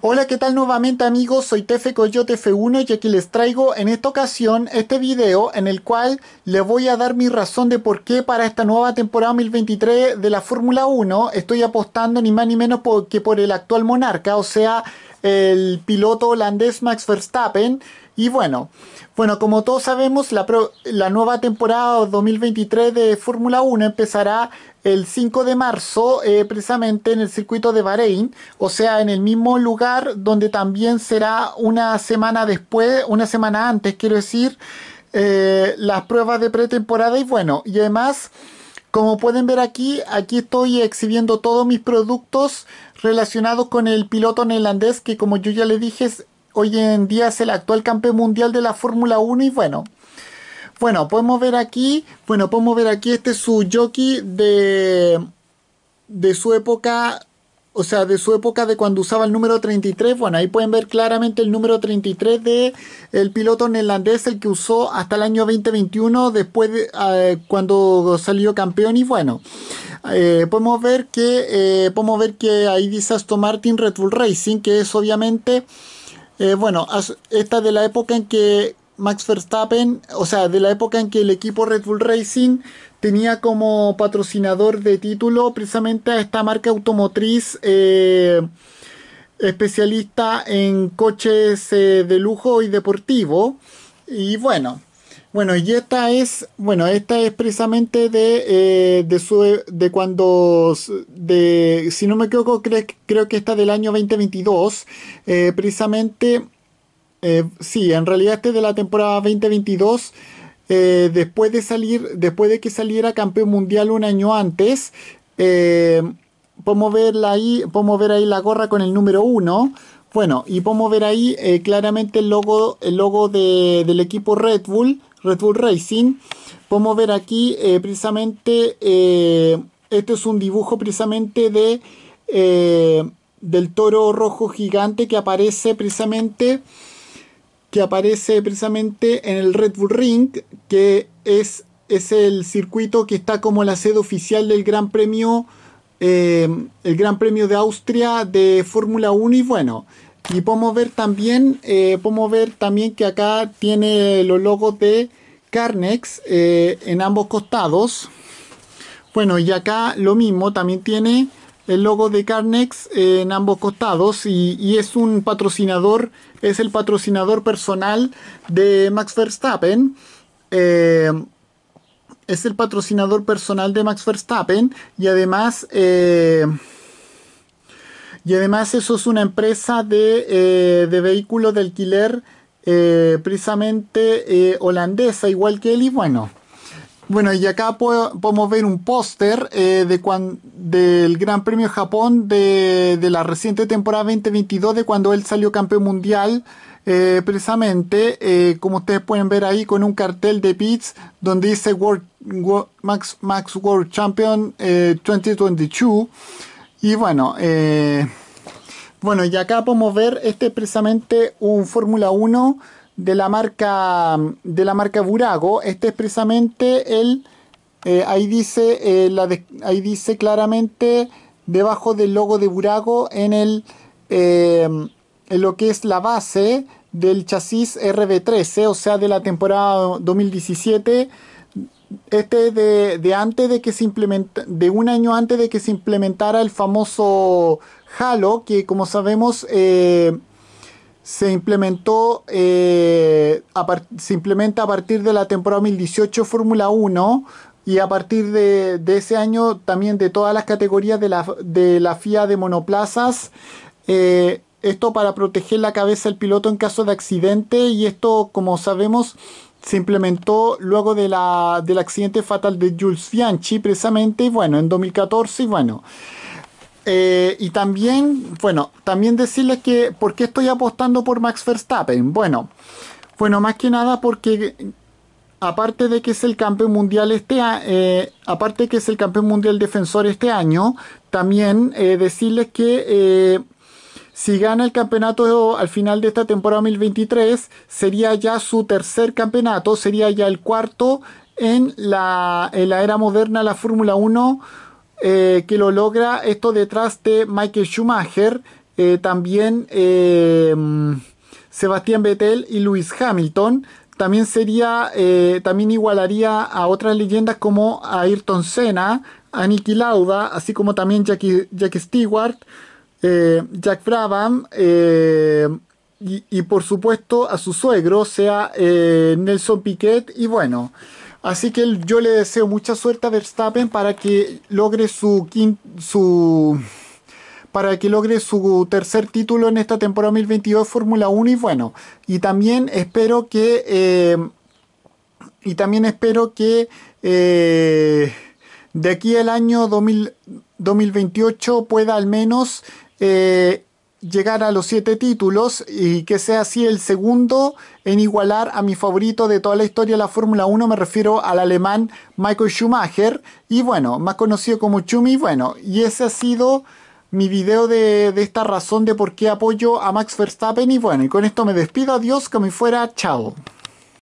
Hola, ¿qué tal nuevamente amigos? Soy Tefe Coyote F1 y aquí les traigo en esta ocasión este video en el cual les voy a dar mi razón de por qué para esta nueva temporada 2023 de la Fórmula 1 estoy apostando ni más ni menos que por el actual monarca, o sea, el piloto holandés Max Verstappen y bueno, bueno, como todos sabemos, la, nueva temporada 2023 de Fórmula 1 empezará el 5 de marzo, eh, precisamente en el circuito de Bahrein, o sea, en el mismo lugar donde también será una semana después, una semana antes, quiero decir, eh, las pruebas de pretemporada y bueno, y además... Como pueden ver aquí, aquí estoy exhibiendo todos mis productos relacionados con el piloto neerlandés que como yo ya le dije hoy en día es el actual campeón mundial de la Fórmula 1 y bueno, bueno, podemos ver aquí, bueno, podemos ver aquí este es su jockey de, de su época, o sea, de su época de cuando usaba el número 33, bueno, ahí pueden ver claramente el número 33 de el piloto neerlandés, el que usó hasta el año 2021, después de, ah, cuando salió campeón y bueno. Eh, podemos ver que eh, podemos ver que ahí dice Aston Martin Red Bull Racing que es obviamente eh, bueno, esta de la época en que Max Verstappen, o sea, de la época en que el equipo Red Bull Racing tenía como patrocinador de título precisamente a esta marca automotriz eh, especialista en coches eh, de lujo y deportivo. Y bueno, bueno, y esta es, bueno, esta es precisamente de, eh, de, cuando, de, si no me equivoco, creo que está del año 2022, eh, precisamente, eh, sí, en realidad este es de la temporada 2022, después de salir, después de que saliera campeón mundial un año antes, podemos, verla ahí, podemos ver ahí la gorra con el número uno, bueno, y podemos ver ahí claramente el logo, el logo del equipo Red Bull, Red Bull Racing, podemos ver aquí eh, precisamente, este es un dibujo precisamente de, eh, del toro rojo gigante que aparece precisamente que aparece precisamente en el Red Bull Ring, que es, es el circuito que está como la sede oficial del Gran Premio, el Gran Premio de Austria de Fórmula 1 y bueno, y podemos ver también, eh, podemos ver también que acá tiene los logos de Carnex eh, en ambos costados. Bueno, y acá lo mismo, también tiene el logo de Carnex eh, en ambos costados y, es un patrocinador, es el patrocinador personal de Max Verstappen. es el patrocinador personal de Max Verstappen y además... Y además eso es una empresa de, eh, de vehículos de alquiler eh, precisamente eh, holandesa, igual que él. Y bueno, bueno y acá podemos ver un póster de del Gran Premio Japón de, la reciente temporada 2022, de cuando él salió campeón mundial. precisamente, como ustedes pueden ver ahí, con un cartel de Pits donde dice Max, Max World Champion 2022. Y bueno, eh, bueno, y acá podemos ver, este es precisamente un Fórmula 1 de la marca de la marca Burago. Este es precisamente el eh, ahí dice eh, ahí dice claramente debajo del logo de Burago en el en lo que es la base del chasis RB13, o sea, de la temporada 2017 este es de, antes de que se implementa, de un año antes de que se implementara el famoso Halo, que como sabemos eh, se implementó, eh, a se implementa a partir de la temporada 2018 Fórmula 1 y a partir de, ese año también de todas las categorías de la, de la FIA de monoplazas. Eh, esto para proteger la cabeza del piloto en caso de accidente y esto, como sabemos, se implementó luego de la, del accidente fatal de Jules Bianchi, precisamente, y bueno, en 2014, y bueno. Eh, y también, bueno, también decirles que, ¿por qué estoy apostando por Max Verstappen? Bueno, bueno, más que nada porque aparte de que es el campeón mundial este eh, aparte de que es el campeón mundial defensor este año, también eh, decirles que si gana el campeonato al final de esta temporada 2023, sería ya su tercer campeonato, sería ya el cuarto en la, era moderna de la Fórmula 1 eh, que lo logra esto detrás de Michael Schumacher, eh, también eh, Sebastián Vettel y Lewis Hamilton. También sería, también igualaría a otras leyendas como Ayrton Senna, a Niki Lauda, así como también Jack Jackie Stewart. Eh, Jack Brabham eh, y, por supuesto a su suegro, sea eh, Nelson Piquet y bueno. Así que yo le deseo mucha suerte a Verstappen para que logre su, su para que logre su tercer título en esta temporada 2022 Fórmula 1 y bueno, y también espero que y también espero que de aquí al año 2028 pueda al menos eh, llegar a los siete títulos y que sea así el segundo en igualar a mi favorito de toda la historia de la Fórmula 1, me refiero al alemán Michael Schumacher, y bueno, más conocido como Chumi bueno, y ese ha sido mi video de, esta razón de por qué apoyo a Max Verstappen, y bueno, y con esto me despido, adiós, que me fuera, chao.